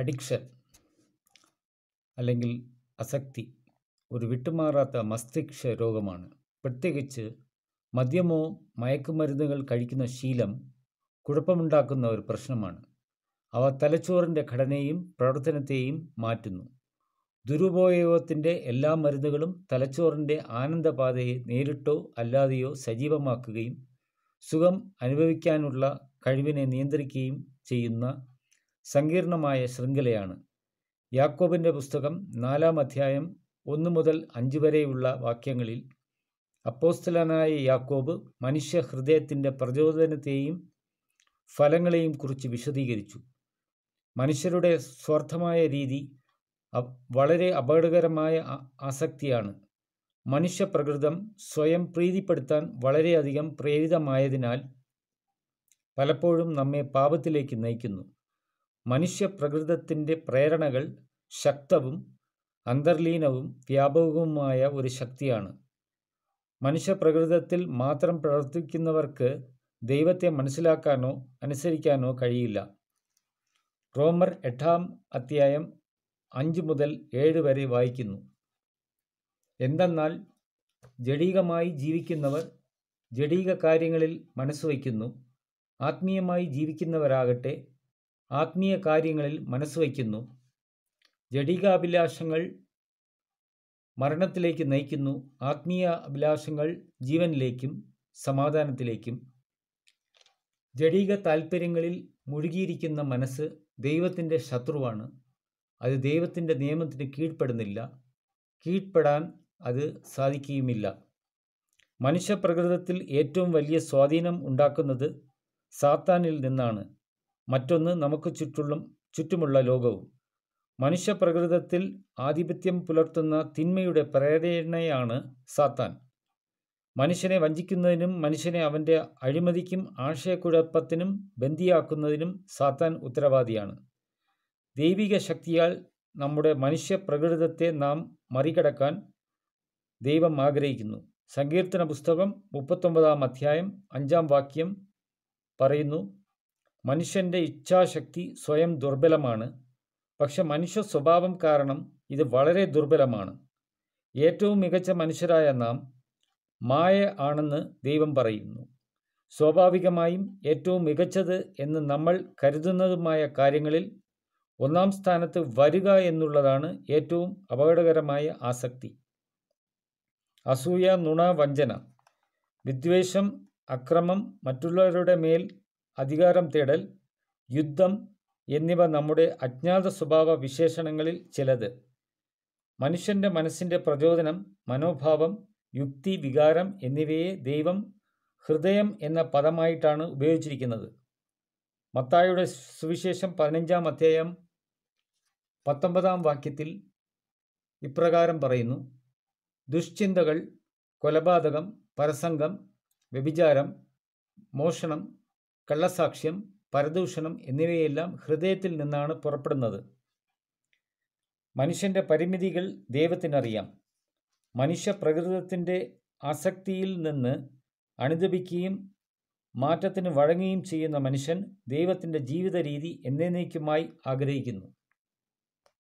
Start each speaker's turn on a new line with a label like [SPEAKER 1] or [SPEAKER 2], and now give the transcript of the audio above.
[SPEAKER 1] addiction അല്ലെങ്കിൽ അസക്തി ഒരു വിട്ടുമാറാത്ത മസ്തിഷ്ക രോഗമാണ് പ്രത്യേകിച്ച് മദ്യമോ മയക്കുമരുന്നുകൾ കഴിക്കുന്ന ശീലം കുഴപ്പമുണ്ടാക്കുന്ന ഒരു പ്രശ്നമാണ് അവ തലച്ചോറിൻ്റെ ഘടനയും പ്രവർത്തനത്തെയും മാറ്റുന്നു ദുരുപയോഗത്തിൻ്റെ എല്ലാ മരുന്നുകളും തലച്ചോറിൻ്റെ ആനന്ദപാതയെ നേരിട്ടോ അല്ലാതെയോ സജീവമാക്കുകയും സുഖം അനുഭവിക്കാനുള്ള കഴിവിനെ നിയന്ത്രിക്കുകയും ചെയ്യുന്ന സങ്കീർണമായ ശൃംഖലയാണ് യാക്കോബിൻ്റെ പുസ്തകം നാലാം അധ്യായം ഒന്നു മുതൽ അഞ്ച് വരെയുള്ള വാക്യങ്ങളിൽ അപ്പോസ്തലനായ യാക്കോബ് മനുഷ്യ ഹൃദയത്തിൻ്റെ പ്രചോദനത്തെയും ഫലങ്ങളെയും കുറിച്ച് വിശദീകരിച്ചു മനുഷ്യരുടെ സ്വാർത്ഥമായ രീതി വളരെ അപകടകരമായ ആസക്തിയാണ് മനുഷ്യപ്രകൃതം സ്വയം പ്രീതിപ്പെടുത്താൻ വളരെയധികം പ്രേരിതമായതിനാൽ പലപ്പോഴും നമ്മെ പാപത്തിലേക്ക് നയിക്കുന്നു മനുഷ്യപ്രകൃതത്തിൻ്റെ പ്രേരണകൾ ശക്തവും അന്തർലീനവും വ്യാപകവുമായ ഒരു ശക്തിയാണ് മനുഷ്യപ്രകൃതത്തിൽ മാത്രം പ്രവർത്തിക്കുന്നവർക്ക് ദൈവത്തെ മനസ്സിലാക്കാനോ അനുസരിക്കാനോ കഴിയില്ല റോമർ എട്ടാം അധ്യായം അഞ്ച് മുതൽ ഏഴ് വരെ വായിക്കുന്നു എന്തെന്നാൽ ജഡീകമായി ജീവിക്കുന്നവർ ജഡീക കാര്യങ്ങളിൽ മനസ്സ് വയ്ക്കുന്നു ആത്മീയമായി ജീവിക്കുന്നവരാകട്ടെ ആത്മീയ കാര്യങ്ങളിൽ മനസ്സ് വയ്ക്കുന്നു ജഡികാഭിലാഷങ്ങൾ മരണത്തിലേക്ക് നയിക്കുന്നു ആത്മീയ അഭിലാഷങ്ങൾ ജീവനിലേക്കും സമാധാനത്തിലേക്കും ജഡീക താൽപ്പര്യങ്ങളിൽ മുഴുകിയിരിക്കുന്ന മനസ്സ് ദൈവത്തിൻ്റെ ശത്രുവാണ് അത് ദൈവത്തിൻ്റെ നിയമത്തിന് കീഴ്പ്പെടുന്നില്ല കീഴ്പ്പെടാൻ അത് സാധിക്കുകയുമില്ല മനുഷ്യപ്രകൃതത്തിൽ ഏറ്റവും വലിയ സ്വാധീനം ഉണ്ടാക്കുന്നത് സാത്താനിൽ നിന്നാണ് മറ്റൊന്ന് നമുക്ക് ചുറ്റുള്ളും ചുറ്റുമുള്ള ലോകവും മനുഷ്യപ്രകൃതത്തിൽ ആധിപത്യം പുലർത്തുന്ന തിന്മയുടെ പ്രേരണയാണ് സാത്താൻ മനുഷ്യനെ വഞ്ചിക്കുന്നതിനും മനുഷ്യനെ അവൻ്റെ അഴിമതിക്കും ആശയക്കുഴപ്പത്തിനും ബന്ദിയാക്കുന്നതിനും സാത്താൻ ഉത്തരവാദിയാണ് ദൈവിക ശക്തിയാൽ നമ്മുടെ മനുഷ്യ പ്രകൃതത്തെ നാം മറികടക്കാൻ ദൈവം ആഗ്രഹിക്കുന്നു സങ്കീർത്തന പുസ്തകം മുപ്പത്തൊമ്പതാം അധ്യായം അഞ്ചാം വാക്യം പറയുന്നു മനുഷ്യൻ്റെ ഇച്ഛാശക്തി സ്വയം ദുർബലമാണ് പക്ഷെ മനുഷ്യ സ്വഭാവം കാരണം ഇത് വളരെ ദുർബലമാണ് ഏറ്റവും മികച്ച മനുഷ്യരായ നാം മായ ആണെന്ന് ദൈവം പറയുന്നു സ്വാഭാവികമായും ഏറ്റവും മികച്ചത് എന്ന് നമ്മൾ കരുതുന്നതുമായ കാര്യങ്ങളിൽ ഒന്നാം സ്ഥാനത്ത് വരിക എന്നുള്ളതാണ് ഏറ്റവും അപകടകരമായ ആസക്തി അസൂയ നുണ വഞ്ചന വിദ്വേഷം അക്രമം മറ്റുള്ളവരുടെ മേൽ അധികാരം തേടൽ യുദ്ധം എന്നിവ നമ്മുടെ അജ്ഞാത സ്വഭാവ വിശേഷണങ്ങളിൽ ചിലത് മനുഷ്യൻ്റെ മനസ്സിൻ്റെ പ്രചോദനം മനോഭാവം യുക്തി വികാരം എന്നിവയെ ദൈവം ഹൃദയം എന്ന പദമായിട്ടാണ് ഉപയോഗിച്ചിരിക്കുന്നത് മത്തായുടെ സുവിശേഷം പതിനഞ്ചാം അധ്യായം പത്തൊമ്പതാം വാക്യത്തിൽ ഇപ്രകാരം പറയുന്നു ദുഷ്ചിന്തകൾ കൊലപാതകം പരസംഗം വ്യഭിചാരം മോഷണം കള്ളസാക്ഷ്യം പരദൂഷണം എന്നിവയെല്ലാം ഹൃദയത്തിൽ നിന്നാണ് പുറപ്പെടുന്നത് മനുഷ്യൻ്റെ പരിമിതികൾ ദൈവത്തിനറിയാം മനുഷ്യ പ്രകൃതത്തിൻ്റെ ആസക്തിയിൽ നിന്ന് അണിതപിക്കുകയും മാറ്റത്തിന് വഴങ്ങുകയും ചെയ്യുന്ന മനുഷ്യൻ ദൈവത്തിൻ്റെ ജീവിത രീതി എന്നേക്കുമായി ആഗ്രഹിക്കുന്നു